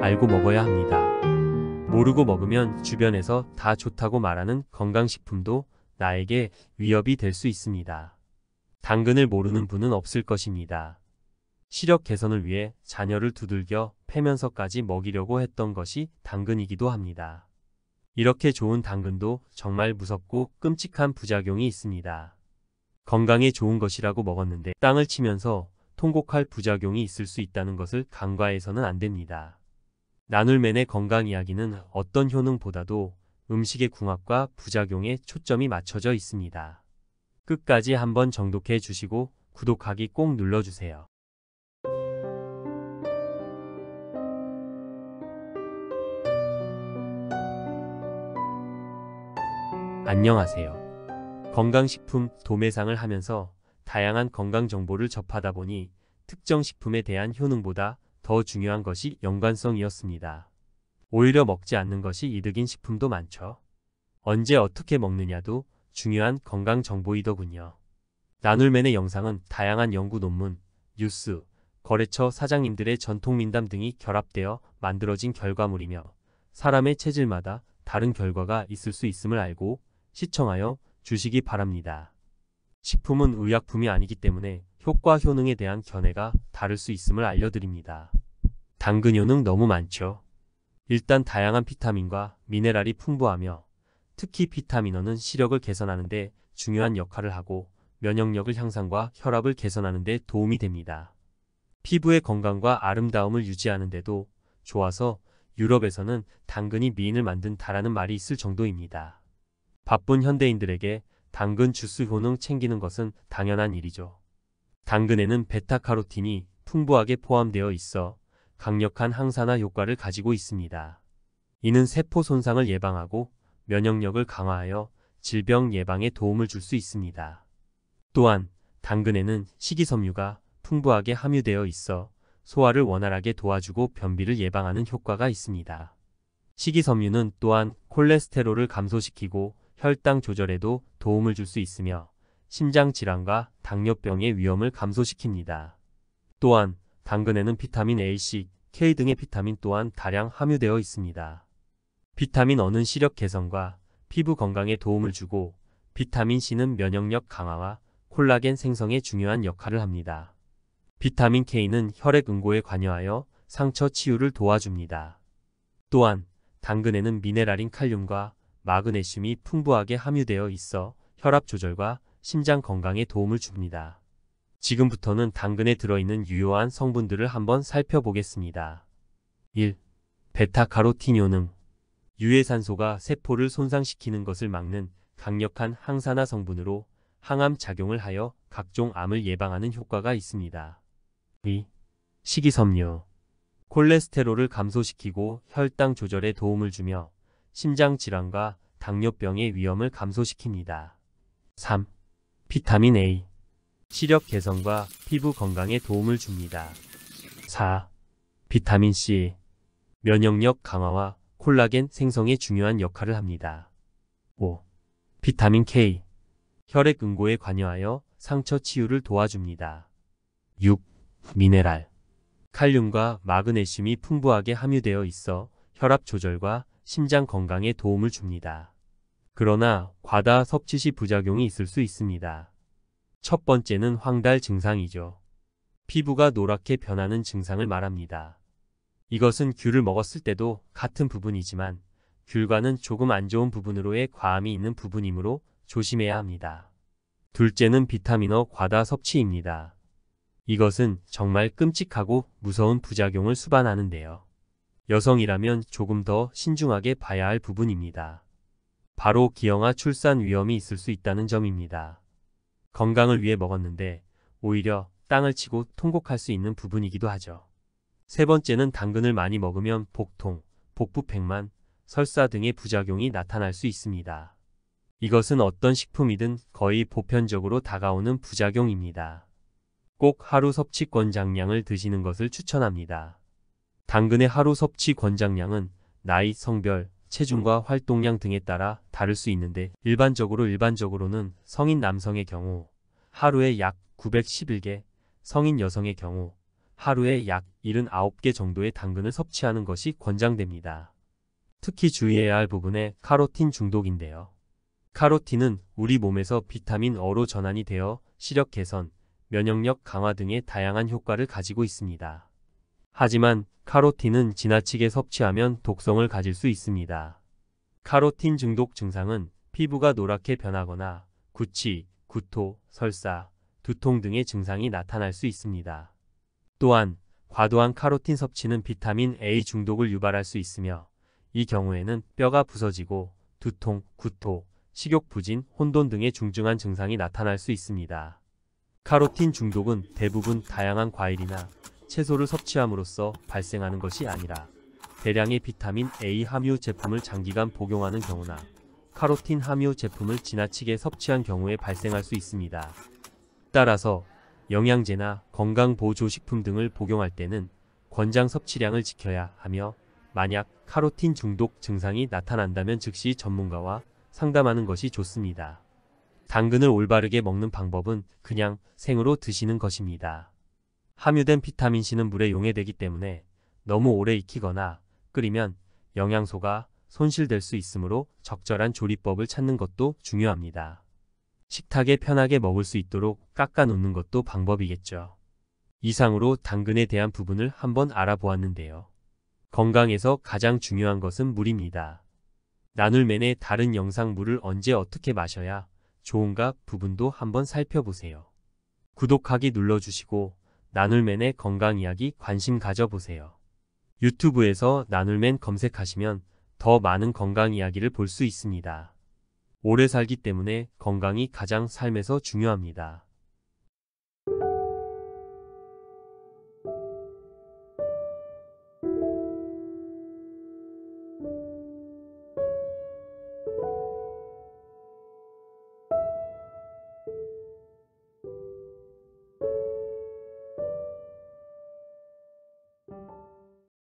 알고 먹어야 합니다. 모르고 먹으면 주변에서 다 좋다고 말하는 건강식품도 나에게 위협이 될 수 있습니다. 당근을 모르는 분은 없을 것입니다. 시력 개선을 위해 자녀를 두들겨 패면서까지 먹이려고 했던 것이 당근이기도 합니다. 이렇게 좋은 당근도 정말 무섭고 끔찍한 부작용이 있습니다. 건강에 좋은 것이라고 먹었는데 땅을 치면서 통곡할 부작용이 있을 수 있다는 것을 간과해서는 안 됩니다. 나눌맨의 건강 이야기는 어떤 효능보다도 음식의 궁합과 부작용에 초점이 맞춰져 있습니다. 끝까지 한번 정독해 주시고 구독하기 꼭 눌러주세요. 안녕하세요. 건강식품 도매상을 하면서 다양한 건강 정보를 접하다 보니 특정 식품에 대한 효능보다 더 중요한 것이 연관성이었습니다. 오히려 먹지 않는 것이 이득인 식품도 많죠. 언제 어떻게 먹느냐도 중요한 건강 정보이더군요. 나눌맨의 영상은 다양한 연구 논문, 뉴스, 거래처 사장님들의 전통 민담 등이 결합되어 만들어진 결과물이며 사람의 체질마다 다른 결과가 있을 수 있음을 알고 시청하여 주시기 바랍니다. 식품은 의약품이 아니기 때문에 효과 효능에 대한 견해가 다를 수 있음을 알려드립니다. 당근효능 너무 많죠. 일단 다양한 비타민과 미네랄이 풍부하며 특히 비타민어는 시력을 개선하는 데 중요한 역할을 하고 면역력을 향상과 혈압을 개선하는 데 도움이 됩니다. 피부의 건강과 아름다움을 유지하는 데도 좋아서 유럽에서는 당근이 미인을 만든 다라는 말이 있을 정도입니다. 바쁜 현대인들에게 당근 주스 효능 챙기는 것은 당연한 일이죠. 당근에는 베타카로틴이 풍부하게 포함되어 있어 강력한 항산화 효과를 가지고 있습니다. 이는 세포 손상을 예방하고 면역력을 강화하여 질병 예방에 도움을 줄 수 있습니다. 또한 당근에는 식이섬유가 풍부하게 함유되어 있어 소화를 원활하게 도와주고 변비를 예방하는 효과가 있습니다. 식이섬유는 또한 콜레스테롤을 감소시키고 혈당 조절에도 도움을 줄 수 있으며 심장 질환과 당뇨병의 위험을 감소시킵니다. 또한 당근에는 비타민 A, C, K 등의 비타민 또한 다량 함유되어 있습니다. 비타민 O는 시력 개선과 피부 건강에 도움을 주고 비타민 C는 면역력 강화와 콜라겐 생성에 중요한 역할을 합니다. 비타민 K는 혈액 응고에 관여하여 상처 치유를 도와줍니다. 또한 당근에는 미네랄인 칼륨과 마그네슘이 풍부하게 함유되어 있어 혈압 조절과 심장 건강에 도움을 줍니다. 지금부터는 당근에 들어있는 유효한 성분들을 한번 살펴보겠습니다. 1. 베타카로틴뇨능 유해산소가 세포를 손상시키는 것을 막는 강력한 항산화 성분으로 항암 작용을 하여 각종 암을 예방하는 효과가 있습니다. 2. 식이섬유 콜레스테롤을 감소시키고 혈당 조절에 도움을 주며 심장질환과 당뇨병의 위험을 감소시킵니다. 3. 비타민 A 시력 개선과 피부 건강에 도움을 줍니다. 4. 비타민C 면역력 강화와 콜라겐 생성에 중요한 역할을 합니다. 5. 비타민 K 혈액 응고에 관여하여 상처 치유를 도와줍니다. 6. 미네랄 칼륨과 마그네슘이 풍부하게 함유되어 있어 혈압 조절과 심장 건강에 도움을 줍니다. 그러나 과다 섭취 시 부작용이 있을 수 있습니다. 첫 번째는 황달 증상이죠. 피부가 노랗게 변하는 증상을 말합니다. 이것은 귤을 먹었을 때도 같은 부분이지만 귤과는 조금 안 좋은 부분으로의 과함이 있는 부분이므로 조심해야 합니다. 둘째는 비타민어 과다 섭취입니다. 이것은 정말 끔찍하고 무서운 부작용을 수반하는데요. 여성이라면 조금 더 신중하게 봐야 할 부분입니다. 바로 기형아 출산 위험이 있을 수 있다는 점입니다. 건강을 위해 먹었는데 오히려 땅을 치고 통곡할 수 있는 부분이기도 하죠. 세 번째는 당근을 많이 먹으면 복통, 복부팽만, 설사 등의 부작용이 나타날 수 있습니다. 이것은 어떤 식품이든 거의 보편적으로 다가오는 부작용입니다. 꼭 하루 섭취 권장량을 드시는 것을 추천합니다. 당근의 하루 섭취 권장량은 나이, 성별, 체중과 활동량 등에 따라 다를 수 있는데 일반적으로 일반적으로는 성인 남성의 경우 하루에 약 911개, 성인 여성의 경우 하루에 약 79개 정도의 당근을 섭취하는 것이 권장됩니다. 특히 주의해야 할 부분에 카로틴 중독인데요. 카로틴은 우리 몸에서 비타민 어로 전환이 되어 시력 개선, 면역력 강화 등의 다양한 효과를 가지고 있습니다. 하지만 카로틴은 지나치게 섭취하면 독성을 가질 수 있습니다. 카로틴 중독 증상은 피부가 노랗게 변하거나 구취, 구토, 설사, 두통 등의 증상이 나타날 수 있습니다. 또한 과도한 카로틴 섭취는 비타민 A 중독을 유발할 수 있으며 이 경우에는 뼈가 부서지고 두통, 구토, 식욕 부진, 혼돈 등의 중증한 증상이 나타날 수 있습니다. 카로틴 중독은 대부분 다양한 과일이나 채소를 섭취함으로써 발생하는 것이 아니라 대량의 비타민 A 함유 제품을 장기간 복용하는 경우나 카로틴 함유 제품을 지나치게 섭취한 경우에 발생할 수 있습니다. 따라서 영양제나 건강보조식품 등을 복용할 때는 권장 섭취량을 지켜야 하며 만약 카로틴 중독 증상이 나타난다면 즉시 전문가와 상담하는 것이 좋습니다. 당근을 올바르게 먹는 방법은 그냥 생으로 드시는 것입니다. 함유된 비타민C는 물에 용해되기 때문에 너무 오래 익히거나 끓이면 영양소가 손실될 수 있으므로 적절한 조리법을 찾는 것도 중요합니다. 식탁에 편하게 먹을 수 있도록 깎아 놓는 것도 방법이겠죠. 이상으로 당근에 대한 부분을 한번 알아보았는데요. 건강에서 가장 중요한 것은 물입니다. 나눌 맨의 다른 영상 물을 언제 어떻게 마셔야 좋은가 부분도 한번 살펴보세요. 구독하기 눌러주시고 나눌맨의 건강 이야기 관심 가져보세요. 유튜브에서 나눌맨 검색하시면 더 많은 건강 이야기를 볼 수 있습니다. 오래 살기 때문에 건강이 가장 삶에서 중요합니다.